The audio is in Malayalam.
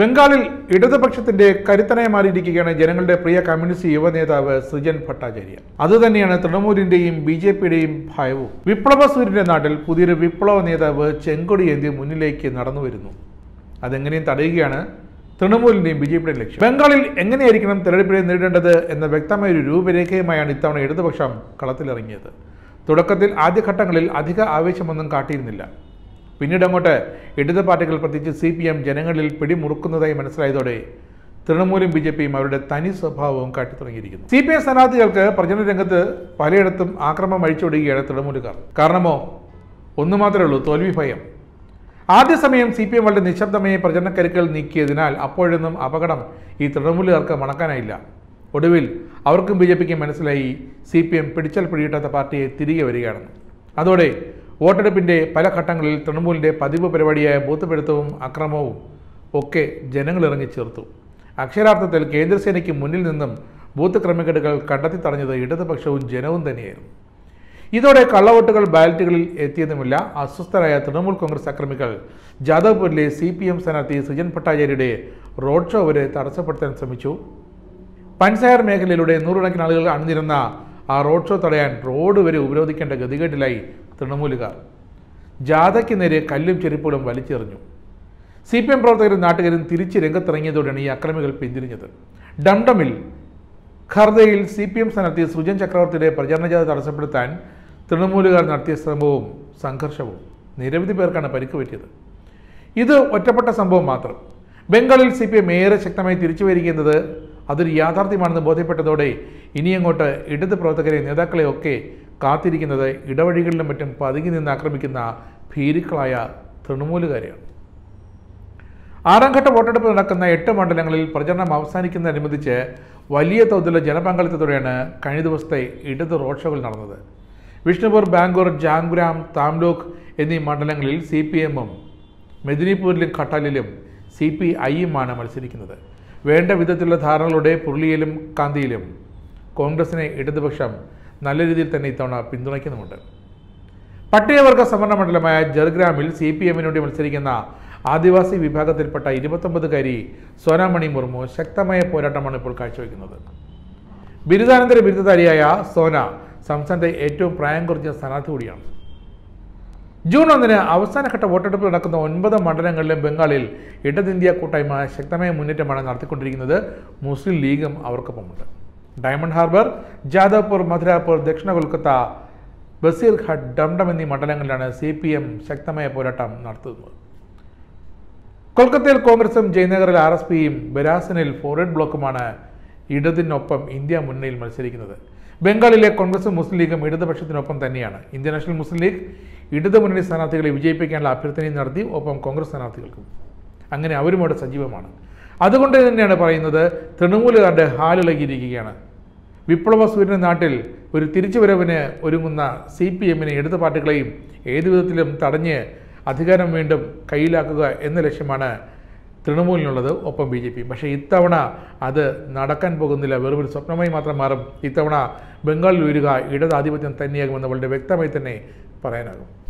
ബംഗാളിൽ ഇടതുപക്ഷത്തിന്റെ കരുത്തനായി മാറിയിരിക്കുകയാണ് ജനങ്ങളുടെ പ്രിയ കമ്മ്യൂണിസ്റ്റ് യുവനേതാവ് സൃജൻ ഭട്ടാചാര്യ അതുതന്നെയാണ് തൃണമൂലിന്റെയും ബി ജെ പിയുടെയും ഭയവും വിപ്ലവ സൂര്യന്റെ നാട്ടിൽ പുതിയൊരു വിപ്ലവ നേതാവ് ചെങ്കൊടി എന്തി മുന്നിലേക്ക് നടന്നു വരുന്നു അതെങ്ങനെയും തടയുകയാണ് തൃണമൂലിന്റെയും ബി ജെ പിയുടെയും ലക്ഷ്യം ബംഗാളിൽ എങ്ങനെയായിരിക്കണം തെരഞ്ഞെടുപ്പിനെ നേരിടേണ്ടത് എന്ന വ്യക്തമായ ഒരു രൂപരേഖയുമായാണ് ഇത്തവണ ഇടതുപക്ഷം കളത്തിലിറങ്ങിയത് തുടക്കത്തിൽ ആദ്യഘട്ടങ്ങളിൽ അധിക ആവേശമൊന്നും കാട്ടിയിരുന്നില്ല പിന്നീട് അങ്ങോട്ട് ഇടത് പാർട്ടികൾ പ്രത്യേകിച്ച് സി പി എം ജനങ്ങളിൽ പിടിമുറുക്കുന്നതായി മനസ്സിലായതോടെ തൃണമൂലും ബി ജെ പിയും അവരുടെ തനി സ്വഭാവവും കാട്ടിത്തുടങ്ങിയിരിക്കുന്നു സി പി എം സ്ഥാനാർത്ഥികൾക്ക് പ്രചരണ രംഗത്ത് പലയിടത്തും ആക്രമം അഴിച്ചുവിടുകയാണ് തൃണമൂലുകാർ കാരണമോ ഒന്നു മാത്രമേ ഉള്ളൂ തോൽവി ഭയം ആദ്യ സമയം സി പി എം വളരെ നിശബ്ദമായി പ്രചരണക്കരുക്കൾ നീക്കിയതിനാൽ അപ്പോഴൊന്നും അപകടം ഈ തൃണമൂലുകാർക്ക് മണക്കാനായില്ല ഒടുവിൽ അവർക്കും ബി ജെ പിക്കും മനസ്സിലായി സി പി എം പിടിച്ചാൽ പിടിയിട്ടാത്ത പാർട്ടിയെ തിരികെ വരികയാണെന്ന് അതോടെ വോട്ടെടുപ്പിൻ്റെ പല ഘട്ടങ്ങളിൽ തൃണമൂലിൻ്റെ പതിവ് പരിപാടിയായ ബൂത്തുപിടുത്തവും അക്രമവും ഒക്കെ ജനങ്ങളിറങ്ങി ചേർത്തു അക്ഷരാർത്ഥത്തിൽ കേന്ദ്രസേനയ്ക്ക് മുന്നിൽ നിന്നും ബൂത്ത് ക്രമക്കേടുകൾ കണ്ടെത്തി തടഞ്ഞത് ഇടതുപക്ഷവും ജനവും തന്നെയായിരുന്നു ഇതോടെ കള്ളവോട്ടുകൾ ബാലറ്റുകളിൽ എത്തിയതുമില്ല അസ്വസ്ഥരായ തൃണമൂൽ കോൺഗ്രസ് അക്രമികൾ ജാദവ്പൂരിലെ സി പി എം സ്ഥാനാർത്ഥി സുജൻ ഭട്ടാചാര്യയുടെ റോഡ് ഷോ വരെ തടസ്സപ്പെടുത്താൻ ശ്രമിച്ചു പൻസായർ മേഖലയിലൂടെ നൂറുകണക്കിന് ആളുകൾ അണിഞ്ഞിരുന്ന ആ റോഡ് ഷോ തടയാൻ റോഡ് വരെ ഉപരോധിക്കേണ്ട ഗതികേടിലായി തൃണമൂലുകാർ ജാഥയ്ക്ക് നേരെ കല്ലും ചെരുപ്പുകളും വലിച്ചെറിഞ്ഞു സി പി എം പ്രവർത്തകരും നാട്ടുകാരും തിരിച്ച് രംഗത്തിറങ്ങിയതോടെയാണ് ഈ അക്രമികൾ പിന്തിരിഞ്ഞത് ഡംഡമിൽ ഖർദയിൽ സി പി എം സ്ഥാനാർത്ഥി സുജൻ ചക്രവർത്തിയുടെ പ്രചരണ ജാഥ തടസ്സപ്പെടുത്താൻ തൃണമൂലുകാർ നടത്തിയ ശ്രമവും സംഘർഷവും നിരവധി പേർക്കാണ് പരിക്ക് പറ്റിയത് ഇത് ഒറ്റപ്പെട്ട സംഭവം മാത്രം ബംഗാളിൽ സി പി എം ഏറെ ശക്തമായി തിരിച്ചു വരിക്കുന്നത് അതൊരു യാഥാർത്ഥ്യമാണെന്ന് ബോധ്യപ്പെട്ടതോടെ ഇനിയങ്ങോട്ട് ഇടത് പ്രവർത്തകരെ നേതാക്കളെയൊക്കെ കാത്തിരിക്കുന്നത് ഇടവഴികളിലും മറ്റും പതുങ്ങി നിന്ന് ആക്രമിക്കുന്ന ഭീരുക്കളായ തൃണമൂലുകാരെയാണ് ആറാംഘട്ട വോട്ടെടുപ്പ് നടക്കുന്ന എട്ട് മണ്ഡലങ്ങളിൽ പ്രചരണം അവസാനിക്കുന്നതനുബന്ധിച്ച് വലിയ തോതിലുള്ള ജനപങ്കാളിത്തത്തോടെയാണ് കഴിഞ്ഞ ദിവസത്തെ ഇടത് റോഡ് ഷോകൾ നടന്നത് വിഷ്ണുപൂർ ബാംഗ്ലൂർ ജാംഗ്രാം താംലൂക്ക് എന്നീ മണ്ഡലങ്ങളിൽ സി പി എമ്മും മെദിനിപൂരിലും ഘട്ടാലിലും സി പി ഐയുമാണ് മത്സരിക്കുന്നത് വേണ്ട വിധത്തിലുള്ള ധാരണകളുടെ പുരുളിയിലും കാന്തിയിലും കോൺഗ്രസിനെ ഇടതുപക്ഷം നല്ല രീതിയിൽ തന്നെ ഇത്തവണ പിന്തുണയ്ക്കുന്നുമുണ്ട് പട്ടികവർഗ സംവരണ മണ്ഡലമായ ജർഗ്രാമിൽ സി പി എമ്മിന് വേണ്ടി മത്സരിക്കുന്ന ആദിവാസി വിഭാഗത്തിൽപ്പെട്ട ഇരുപത്തൊമ്പതുകാരി സോനാമണി മുർമു ശക്തമായ പോരാട്ടമാണ് ഇപ്പോൾ കാഴ്ചവെക്കുന്നത് ബിരുദാനന്തര ബിരുദധാരിയായ സോന സംസ്ഥാനത്തെ ഏറ്റവും പ്രായം കുറഞ്ഞ സ്ഥാനാർത്ഥി കൂടിയാണ് ജൂൺ ഒന്നിന് അവസാനഘട്ട വോട്ടെടുപ്പ് നടക്കുന്ന ഒൻപത് മണ്ഡലങ്ങളിലും ബംഗാളിൽ ഇടതിന്ത്യ കൂട്ടായ്മ ശക്തമായ മുന്നേറ്റമാണ് നടത്തിക്കൊണ്ടിരിക്കുന്നത് മുസ്ലിം ലീഗും അവർക്കൊപ്പമുണ്ട് ഡയമണ്ട് ഹാർബർ ജാദവ്പൂർ മധുരാപൂർ ദക്ഷിണ കൊൽക്കത്ത ബസീർഘട്ട് ഡംഡം എന്നീ മണ്ഡലങ്ങളിലാണ് സി പി എം ശക്തമായ പോരാട്ടം നടത്തുന്നത് കൊൽക്കത്തയിൽ കോൺഗ്രസും ജയനഗറിൽ ആർ എസ് പിയും ബരാസനിൽ ഫോർവേഡ് ബ്ലോക്കുമാണ് ഇടതിനൊപ്പം ഇന്ത്യ മുന്നണിയിൽ മത്സരിക്കുന്നത് ബംഗാളിലെ കോൺഗ്രസും മുസ്ലിം ലീഗും ഇടതുപക്ഷത്തിനൊപ്പം തന്നെയാണ് ഇന്ത്യൻ നാഷണൽ മുസ്ലിം ലീഗ് ഇടതു മുന്നണി സ്ഥാനാർത്ഥികളെ വിജയിപ്പിക്കാനുള്ള അഭ്യർത്ഥനയും നടത്തി ഒപ്പം കോൺഗ്രസ് സ്ഥാനാർത്ഥികൾക്കും അങ്ങനെ അവരുമോടെ സജീവമാണ് അതുകൊണ്ട് തന്നെയാണ് പറയുന്നത് തൃണമൂലുകാരുടെ ഹാലിളകിയിരിക്കുകയാണ് വിപ്ലവ സൂര്യൻ നാട്ടിൽ ഒരു തിരിച്ചുവരവിന് ഒരുങ്ങുന്ന സി പി എമ്മിനെ ഇടതു പാർട്ടികളെയും ഏതു വിധത്തിലും തടഞ്ഞ് അധികാരം വീണ്ടും കയ്യിലാക്കുക എന്ന ലക്ഷ്യമാണ് തൃണമൂലിനുള്ളത് ഒപ്പം ബി ജെ പി പക്ഷേ ഇത്തവണ അത് നടക്കാൻ പോകുന്നില്ല വെറുമൊരു സ്വപ്നമായി മാത്രം മാറും ഇത്തവണ ബംഗാളിൽ ഉയരുക ഇടതാധിപത്യം തന്നെയാകുമെന്ന് വളരെ വ്യക്തമായി തന്നെ പറയാനാകും